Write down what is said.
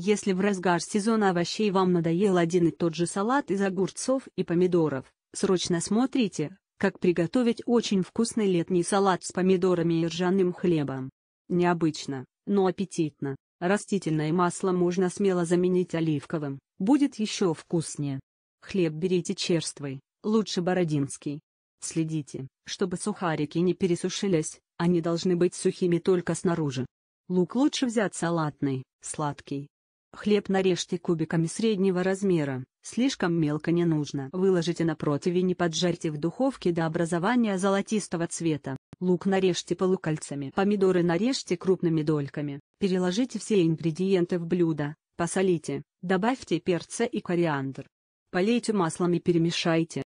Если в разгар сезона овощей вам надоел один и тот же салат из огурцов и помидоров, срочно смотрите, как приготовить очень вкусный летний салат с помидорами и ржаным хлебом. Необычно, но аппетитно. Растительное масло можно смело заменить оливковым, будет еще вкуснее. Хлеб берите черствый, лучше бородинский. Следите, чтобы сухарики не пересушились, они должны быть сухими только снаружи. Лук лучше взять салатный, сладкий, Хлеб нарежьте кубиками среднего размера, слишком мелко не нужно. Выложите на противень и поджарьте в духовке до образования золотистого цвета. Лук нарежьте полукольцами. Помидоры нарежьте крупными дольками. Переложите все ингредиенты в блюдо, посолите, добавьте перца и кориандр. Полейте маслом и перемешайте.